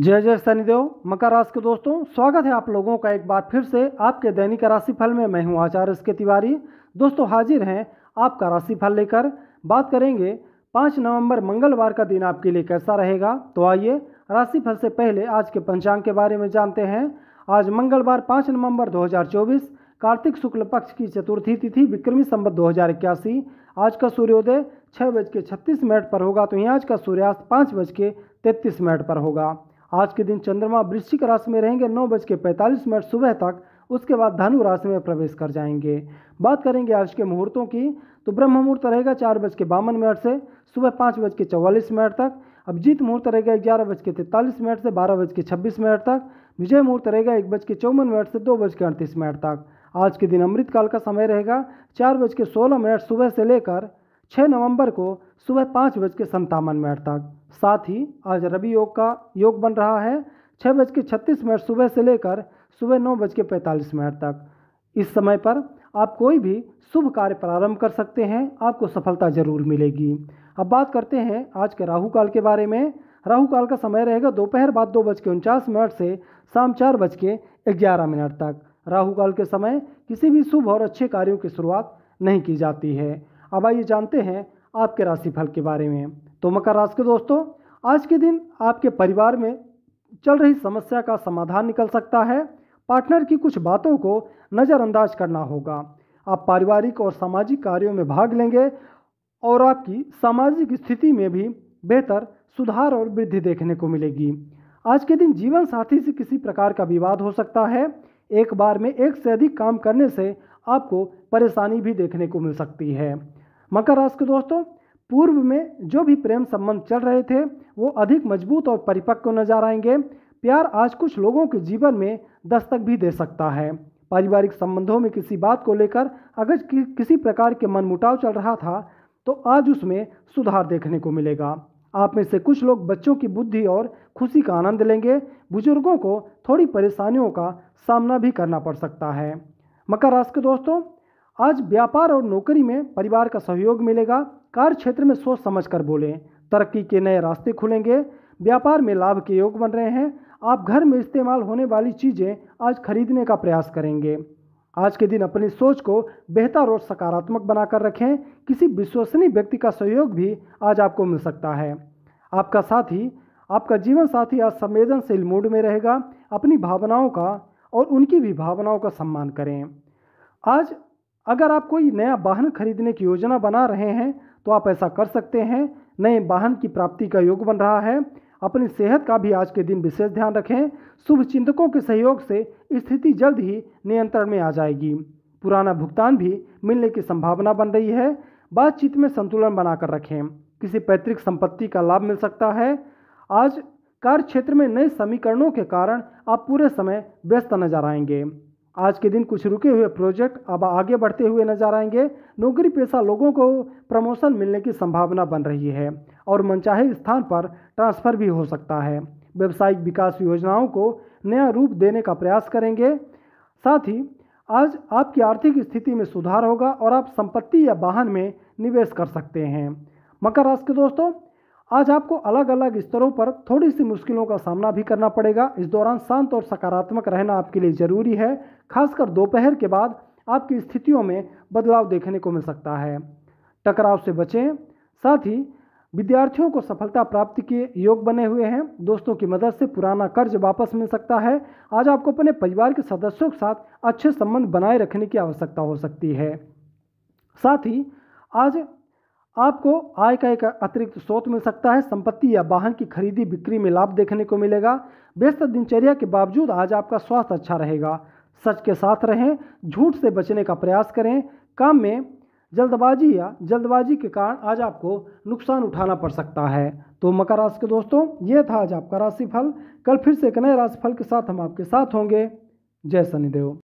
जय जय शनिदेव मकर राशि के दोस्तों स्वागत है आप लोगों का एक बार फिर से आपके दैनिक राशिफल में मैं हूं आचार्य के तिवारी दोस्तों हाजिर हैं आपका राशिफल लेकर बात करेंगे पाँच नवंबर मंगलवार का दिन आपके लिए कैसा रहेगा तो आइए राशिफल से पहले आज के पंचांग के बारे में जानते हैं आज मंगलवार पाँच नवम्बर दो कार्तिक शुक्ल पक्ष की चतुर्थी तिथि विक्रमी संबत दो आज का सूर्योदय छः बज के छत्तीस मिनट पर होगा तो यहाँ आज का सूर्यास्त पाँच बज के तैतीस मिनट पर होगा आज के दिन चंद्रमा वृश्चिक राशि में रहेंगे नौ बज के पैंतालीस मिनट सुबह तक उसके बाद धनु राशि में प्रवेश कर जाएंगे बात करेंगे आज के मुहूर्तों की तो ब्रह्म मुहूर्त रहेगा चार बज के बावन मिनट से सुबह पाँच बज के चौवालीस मिनट तक अभिजीत मुहूर्त रहेगा ग्यारह बज के तैंतालीस मिनट से बारह बज के छब्बीस मिनट तक विजय मुहूर्त रहेगा एक बज के चौवन मिनट से दो बज के अड़तीस मिनट तक आज के दिन अमृतकाल का समय रहेगा चार बज के सोलह मिनट सुबह से लेकर छः नवंबर को सुबह पाँच बज के संतावन मिनट तक साथ ही आज रवि योग का योग बन रहा है छः बज के छत्तीस मिनट सुबह से लेकर सुबह नौ बज के पैंतालीस मिनट तक इस समय पर आप कोई भी शुभ कार्य प्रारंभ कर सकते हैं आपको सफलता जरूर मिलेगी अब बात करते हैं आज के राहु काल के बारे में राहु काल का समय रहेगा दोपहर बाद दो बज के उनचास मिनट से शाम चार बज के ग्यारह मिनट तक राहु काल के समय किसी भी शुभ और अच्छे कार्यों की शुरुआत नहीं की जाती है अब आइए जानते हैं आपके राशिफल के बारे में तो मकर राशि के दोस्तों आज के दिन आपके परिवार में चल रही समस्या का समाधान निकल सकता है पार्टनर की कुछ बातों को नज़रअंदाज करना होगा आप पारिवारिक और सामाजिक कार्यों में भाग लेंगे और आपकी सामाजिक स्थिति में भी बेहतर सुधार और वृद्धि देखने को मिलेगी आज के दिन जीवन साथी से किसी प्रकार का विवाद हो सकता है एक बार में एक से अधिक काम करने से आपको परेशानी भी देखने को मिल सकती है मकर राशि के दोस्तों पूर्व में जो भी प्रेम संबंध चल रहे थे वो अधिक मजबूत और परिपक्व नजर आएंगे प्यार आज कुछ लोगों के जीवन में दस्तक भी दे सकता है पारिवारिक संबंधों में किसी बात को लेकर अगर कि, किसी प्रकार के मनमुटाव चल रहा था तो आज उसमें सुधार देखने को मिलेगा आप में से कुछ लोग बच्चों की बुद्धि और खुशी का आनंद लेंगे बुजुर्गों को थोड़ी परेशानियों का सामना भी करना पड़ सकता है मकर राशि के दोस्तों आज व्यापार और नौकरी में परिवार का सहयोग मिलेगा कार्य क्षेत्र में सोच समझ कर बोलें तरक्की के नए रास्ते खुलेंगे व्यापार में लाभ के योग बन रहे हैं आप घर में इस्तेमाल होने वाली चीज़ें आज खरीदने का प्रयास करेंगे आज के दिन अपनी सोच को बेहतर और सकारात्मक बनाकर रखें किसी विश्वसनीय व्यक्ति का सहयोग भी आज आपको मिल सकता है आपका साथी आपका जीवन साथी आज संवेदनशील मूड में रहेगा अपनी भावनाओं का और उनकी भी भावनाओं का सम्मान करें आज अगर आप कोई नया वाहन खरीदने की योजना बना रहे हैं तो आप ऐसा कर सकते हैं नए वाहन की प्राप्ति का योग बन रहा है अपनी सेहत का भी आज के दिन विशेष ध्यान रखें शुभ चिंतकों के सहयोग से स्थिति जल्द ही नियंत्रण में आ जाएगी पुराना भुगतान भी मिलने की संभावना बन रही है बातचीत में संतुलन बनाकर रखें किसी पैतृक संपत्ति का लाभ मिल सकता है आज कार्य क्षेत्र में नए समीकरणों के कारण आप पूरे समय व्यस्त नजर आएंगे आज के दिन कुछ रुके हुए प्रोजेक्ट अब आगे बढ़ते हुए नजर आएंगे नौकरी पेशा लोगों को प्रमोशन मिलने की संभावना बन रही है और मनचाहे स्थान पर ट्रांसफ़र भी हो सकता है व्यावसायिक विकास योजनाओं को नया रूप देने का प्रयास करेंगे साथ ही आज आपकी आर्थिक स्थिति में सुधार होगा और आप संपत्ति या वाहन में निवेश कर सकते हैं मकर राशि के दोस्तों आज आपको अलग अलग स्तरों पर थोड़ी सी मुश्किलों का सामना भी करना पड़ेगा इस दौरान शांत और सकारात्मक रहना आपके लिए ज़रूरी है खासकर दोपहर के बाद आपकी स्थितियों में बदलाव देखने को मिल सकता है टकराव से बचें साथ ही विद्यार्थियों को सफलता प्राप्ति के योग बने हुए हैं दोस्तों की मदद से पुराना कर्ज वापस मिल सकता है आज आपको अपने परिवार के सदस्यों के साथ अच्छे संबंध बनाए रखने की आवश्यकता हो सकती है साथ ही आज आपको आय का एक अतिरिक्त स्रोत मिल सकता है संपत्ति या वाहन की खरीदी बिक्री में लाभ देखने को मिलेगा व्यस्त दिनचर्या के बावजूद आज आपका स्वास्थ्य अच्छा रहेगा सच के साथ रहें झूठ से बचने का प्रयास करें काम में जल्दबाजी या जल्दबाजी के कारण आज आपको नुकसान उठाना पड़ सकता है तो मकर राशि के दोस्तों ये था आज आपका राशिफल कल फिर से एक नए राशिफल के साथ हम आपके साथ होंगे जय शनिदेव